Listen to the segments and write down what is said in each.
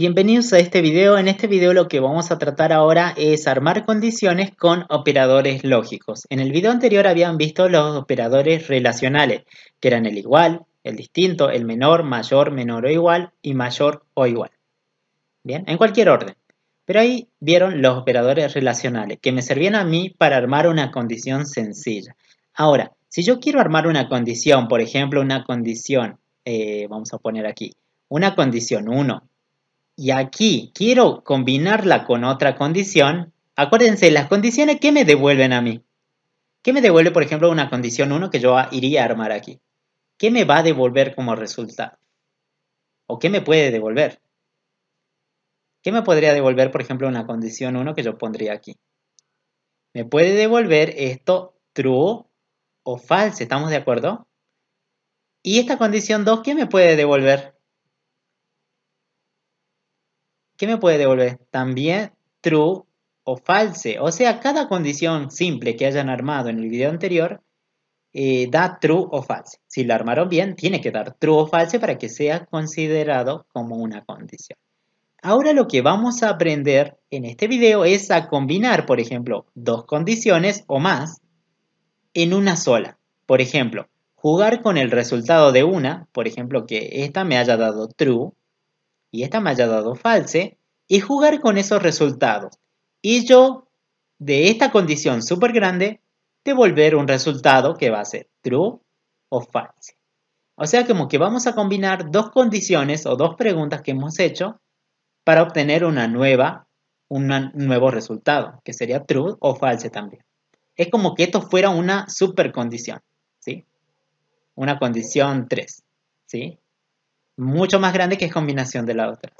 Bienvenidos a este video. En este video lo que vamos a tratar ahora es armar condiciones con operadores lógicos. En el video anterior habían visto los operadores relacionales, que eran el igual, el distinto, el menor, mayor, menor o igual y mayor o igual. Bien, en cualquier orden. Pero ahí vieron los operadores relacionales, que me servían a mí para armar una condición sencilla. Ahora, si yo quiero armar una condición, por ejemplo, una condición, eh, vamos a poner aquí, una condición 1, y aquí quiero combinarla con otra condición. Acuérdense, las condiciones que me devuelven a mí. ¿Qué me devuelve, por ejemplo, una condición 1 que yo iría a armar aquí? ¿Qué me va a devolver como resultado? ¿O qué me puede devolver? ¿Qué me podría devolver, por ejemplo, una condición 1 que yo pondría aquí? Me puede devolver esto true o false, ¿estamos de acuerdo? Y esta condición 2, ¿qué me puede devolver? ¿qué me puede devolver? También true o false. O sea, cada condición simple que hayan armado en el video anterior eh, da true o false. Si la armaron bien, tiene que dar true o false para que sea considerado como una condición. Ahora lo que vamos a aprender en este video es a combinar, por ejemplo, dos condiciones o más en una sola. Por ejemplo, jugar con el resultado de una, por ejemplo, que esta me haya dado true y esta me haya dado false y jugar con esos resultados. Y yo, de esta condición súper grande, devolver un resultado que va a ser true o false. O sea, como que vamos a combinar dos condiciones o dos preguntas que hemos hecho para obtener una nueva, un nuevo resultado, que sería true o false también. Es como que esto fuera una supercondición, ¿sí? Una condición 3, ¿sí? mucho más grande que es combinación de las otras.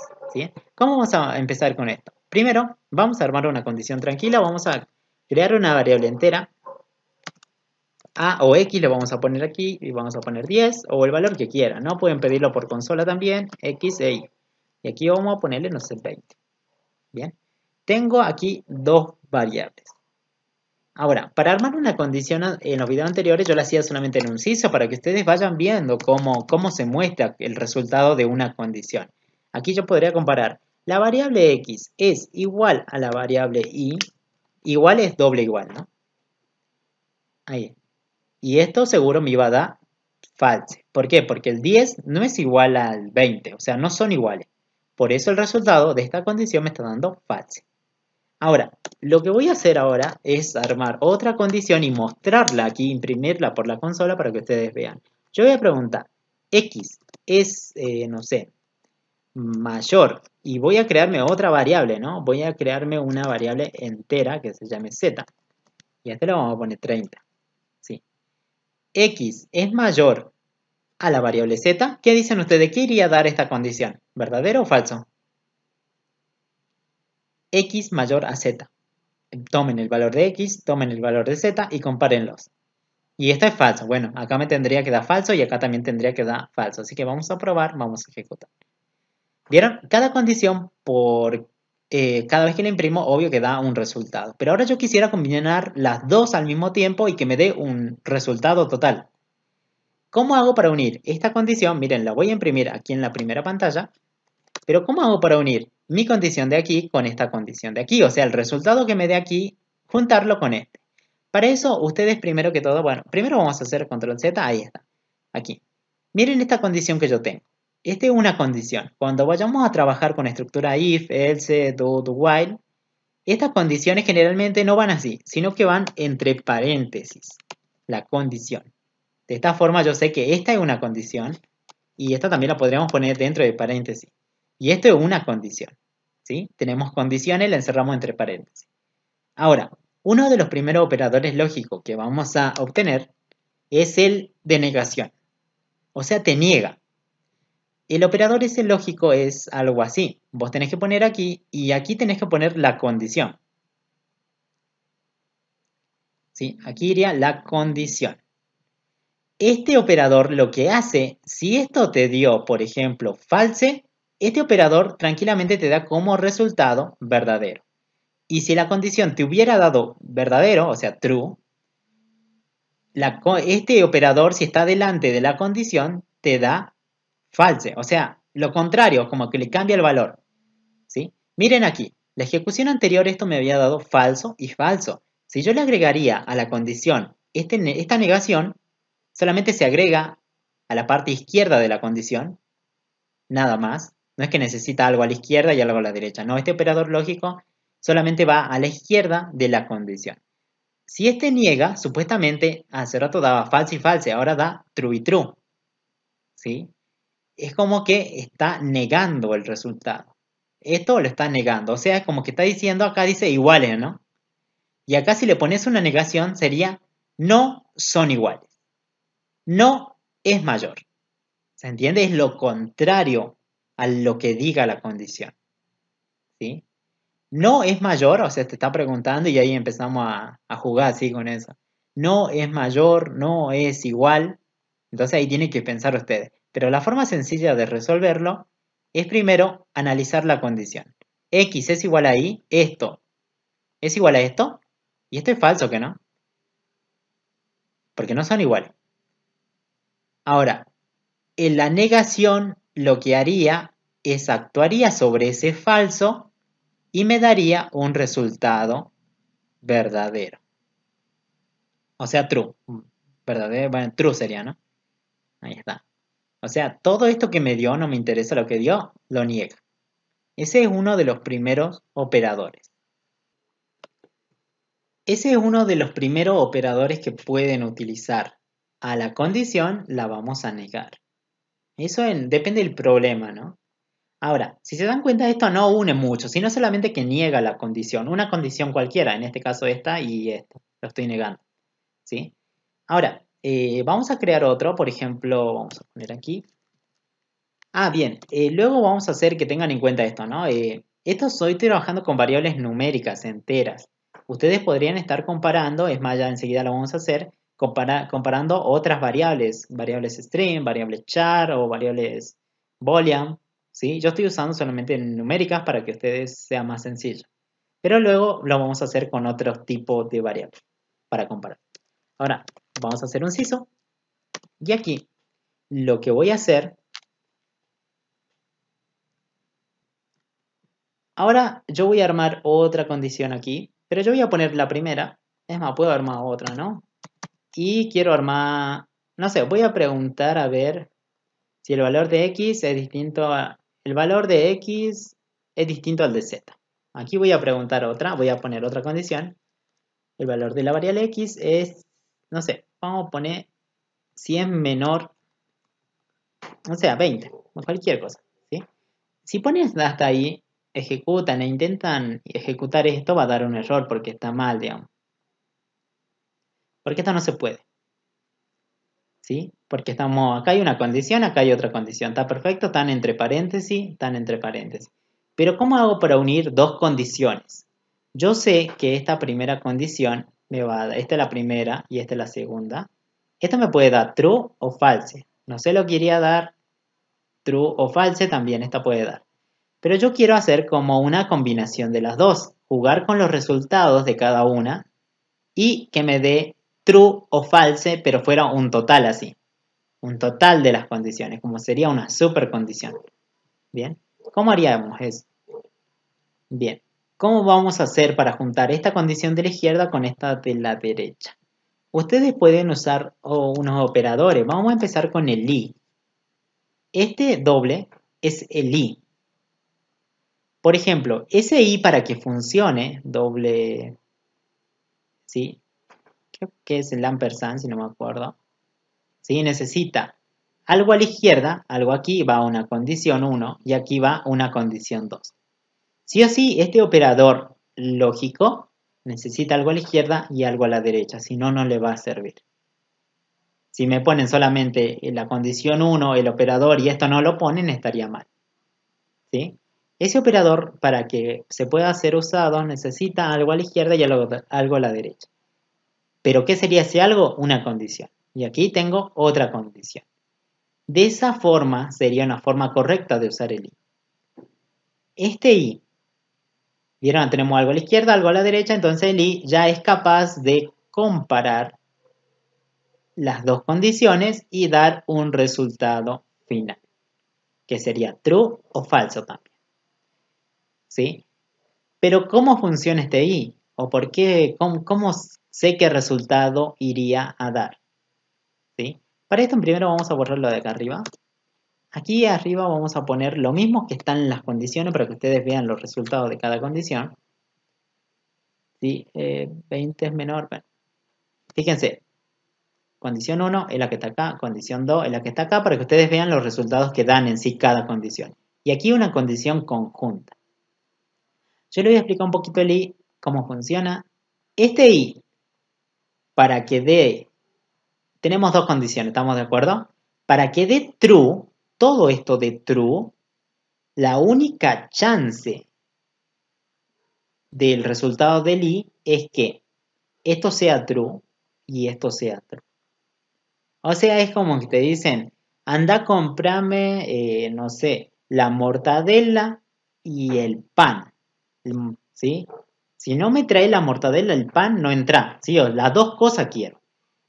¿Cómo vamos a empezar con esto? Primero, vamos a armar una condición tranquila, vamos a crear una variable entera. A o X lo vamos a poner aquí y vamos a poner 10 o el valor que quiera, ¿no? Pueden pedirlo por consola también, X e Y. Y aquí vamos a ponerle, no sé, 20. Bien. Tengo aquí dos variables. Ahora, para armar una condición en los videos anteriores yo la hacía solamente en un CISO para que ustedes vayan viendo cómo, cómo se muestra el resultado de una condición. Aquí yo podría comparar la variable x es igual a la variable y, igual es doble igual, ¿no? Ahí. Y esto seguro me iba a dar false. ¿Por qué? Porque el 10 no es igual al 20, o sea, no son iguales. Por eso el resultado de esta condición me está dando false. Ahora, lo que voy a hacer ahora es armar otra condición y mostrarla aquí, imprimirla por la consola para que ustedes vean. Yo voy a preguntar, x es, eh, no sé, mayor, y voy a crearme otra variable, ¿no? Voy a crearme una variable entera que se llame z, y a este le vamos a poner 30, ¿sí? x es mayor a la variable z, ¿qué dicen ustedes? ¿Qué iría a dar esta condición? ¿Verdadero o falso? x mayor a z tomen el valor de x, tomen el valor de z y compárenlos. Y esta es falsa Bueno, acá me tendría que dar falso y acá también tendría que dar falso. Así que vamos a probar, vamos a ejecutar. ¿Vieron? Cada condición, por eh, cada vez que la imprimo, obvio que da un resultado. Pero ahora yo quisiera combinar las dos al mismo tiempo y que me dé un resultado total. ¿Cómo hago para unir esta condición? Miren, la voy a imprimir aquí en la primera pantalla. Pero ¿cómo hago para unir mi condición de aquí con esta condición de aquí? O sea, el resultado que me dé aquí, juntarlo con este. Para eso, ustedes primero que todo, bueno, primero vamos a hacer control Z, ahí está, aquí. Miren esta condición que yo tengo. Esta es una condición. Cuando vayamos a trabajar con estructura if, else, do, do, while, estas condiciones generalmente no van así, sino que van entre paréntesis, la condición. De esta forma yo sé que esta es una condición y esta también la podríamos poner dentro de paréntesis. Y esto es una condición. ¿sí? Tenemos condiciones, la encerramos entre paréntesis. Ahora, uno de los primeros operadores lógicos que vamos a obtener es el de negación. O sea, te niega. El operador ese lógico es algo así. Vos tenés que poner aquí y aquí tenés que poner la condición. ¿Sí? Aquí iría la condición. Este operador lo que hace, si esto te dio, por ejemplo, false, este operador tranquilamente te da como resultado verdadero. Y si la condición te hubiera dado verdadero, o sea, true, este operador, si está delante de la condición, te da false. O sea, lo contrario, como que le cambia el valor. ¿sí? Miren aquí, la ejecución anterior esto me había dado falso y falso. Si yo le agregaría a la condición este esta negación, solamente se agrega a la parte izquierda de la condición, nada más. No es que necesita algo a la izquierda y algo a la derecha. No, este operador lógico solamente va a la izquierda de la condición. Si este niega, supuestamente hace rato daba false y false, ahora da true y true. ¿Sí? Es como que está negando el resultado. Esto lo está negando. O sea, es como que está diciendo, acá dice iguales, ¿no? Y acá si le pones una negación sería no son iguales. No es mayor. ¿Se entiende? Es lo contrario a lo que diga la condición. ¿Sí? No es mayor, o sea, te está preguntando y ahí empezamos a, jugar así con eso. No es mayor, no es igual. Entonces ahí tiene que pensar ustedes. Pero la forma sencilla de resolverlo es primero analizar la condición. X es igual a Y, esto es igual a esto, y esto es falso que no, porque no son iguales. Ahora, en la negación lo que haría es actuaría sobre ese falso y me daría un resultado verdadero. O sea, true. Verdadero, bueno, true sería, ¿no? Ahí está. O sea, todo esto que me dio, no me interesa lo que dio, lo niega. Ese es uno de los primeros operadores. Ese es uno de los primeros operadores que pueden utilizar. A la condición la vamos a negar. Eso en, depende del problema, ¿no? Ahora, si se dan cuenta, esto no une mucho, sino solamente que niega la condición, una condición cualquiera, en este caso esta y esta, lo estoy negando, ¿sí? Ahora, eh, vamos a crear otro, por ejemplo, vamos a poner aquí. Ah, bien, eh, luego vamos a hacer que tengan en cuenta esto, ¿no? Eh, esto estoy trabajando con variables numéricas enteras. Ustedes podrían estar comparando, es más, ya enseguida lo vamos a hacer, comparando otras variables, variables string, variables char o variables boolean. ¿sí? Yo estoy usando solamente numéricas para que ustedes sea más sencillo. Pero luego lo vamos a hacer con otro tipo de variables para comparar. Ahora, vamos a hacer un CISO. Y aquí, lo que voy a hacer... Ahora, yo voy a armar otra condición aquí. Pero yo voy a poner la primera. Es más, puedo armar otra, ¿no? y quiero armar, no sé, voy a preguntar a ver si el valor de X es distinto a, el valor de X es distinto al de Z. Aquí voy a preguntar otra, voy a poner otra condición. El valor de la variable X es, no sé, vamos a poner 100 menor, no sea, 20, cualquier cosa. Si pones hasta ahí, ejecutan e intentan ejecutar esto, va a dar un error porque está mal, digamos. Porque esto no se puede. ¿Sí? Porque estamos, acá hay una condición, acá hay otra condición. Está perfecto, están entre paréntesis, tan entre paréntesis. Pero ¿cómo hago para unir dos condiciones? Yo sé que esta primera condición me va a dar, esta es la primera y esta es la segunda. Esta me puede dar true o false. No sé lo quería dar true o false, también esta puede dar. Pero yo quiero hacer como una combinación de las dos, jugar con los resultados de cada una y que me dé true o false, pero fuera un total así. Un total de las condiciones, como sería una supercondición. Bien, ¿cómo haríamos eso? Bien, ¿cómo vamos a hacer para juntar esta condición de la izquierda con esta de la derecha? Ustedes pueden usar unos operadores. Vamos a empezar con el i. Este doble es el i. Por ejemplo, ese i para que funcione, doble, ¿sí? que es el ampersand, si no me acuerdo. ¿Sí? Necesita algo a la izquierda, algo aquí va a una condición 1 y aquí va una condición 2. Si o sí, este operador lógico necesita algo a la izquierda y algo a la derecha, si no, no le va a servir. Si me ponen solamente la condición 1, el operador y esto no lo ponen, estaría mal. ¿Sí? Ese operador, para que se pueda ser usado, necesita algo a la izquierda y algo a la derecha. Pero ¿qué sería si algo? Una condición. Y aquí tengo otra condición. De esa forma sería una forma correcta de usar el i. Este i, vieron, tenemos algo a la izquierda, algo a la derecha, entonces el i ya es capaz de comparar las dos condiciones y dar un resultado final, que sería true o falso también. ¿Sí? Pero ¿cómo funciona este i? ¿O por qué? ¿Cómo, cómo, sé qué resultado iría a dar. ¿sí? Para esto primero vamos a borrar lo de acá arriba. Aquí arriba vamos a poner lo mismo que están en las condiciones para que ustedes vean los resultados de cada condición. ¿Sí? 20 eh, es menor. Fíjense, condición 1 es la que está acá, condición 2 es la que está acá, para que ustedes vean los resultados que dan en sí cada condición. Y aquí una condición conjunta. Yo le voy a explicar un poquito el i, cómo funciona. Este i para que dé, tenemos dos condiciones, ¿estamos de acuerdo? Para que dé true, todo esto de true, la única chance del resultado del i es que esto sea true y esto sea true. O sea, es como que te dicen, anda, comprame, eh, no sé, la mortadela y el pan, ¿sí? Si no me trae la mortadela, el pan no entra. ¿sí? O las dos cosas quiero.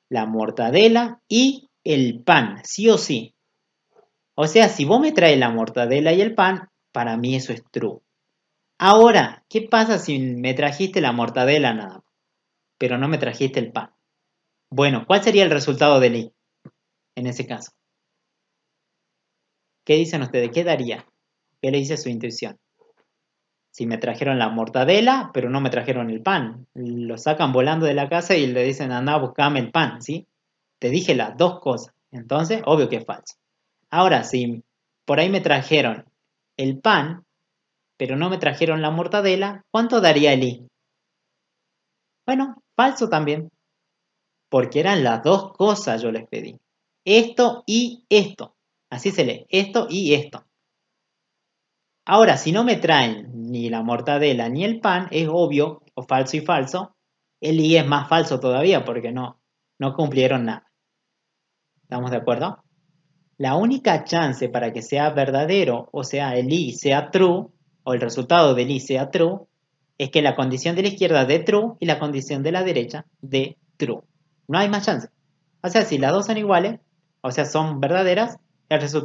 La mortadela y el pan, sí o sí. O sea, si vos me traes la mortadela y el pan, para mí eso es true. Ahora, ¿qué pasa si me trajiste la mortadela nada más? Pero no me trajiste el pan. Bueno, ¿cuál sería el resultado de I en ese caso? ¿Qué dicen ustedes? ¿Qué daría? ¿Qué le dice su intuición? si me trajeron la mortadela, pero no me trajeron el pan. Lo sacan volando de la casa y le dicen, anda, buscame el pan, ¿sí? Te dije las dos cosas. Entonces, obvio que es falso. Ahora, si por ahí me trajeron el pan, pero no me trajeron la mortadela, ¿cuánto daría el i? Bueno, falso también. Porque eran las dos cosas yo les pedí. Esto y esto. Así se lee. Esto y esto. Ahora, si no me traen ni la mortadela ni el pan, es obvio, o falso y falso, el I es más falso todavía porque no, no cumplieron nada. ¿Estamos de acuerdo? La única chance para que sea verdadero, o sea, el I sea true, o el resultado del I sea true, es que la condición de la izquierda dé true y la condición de la derecha de true. No hay más chance. O sea, si las dos son iguales, o sea, son verdaderas, el resultado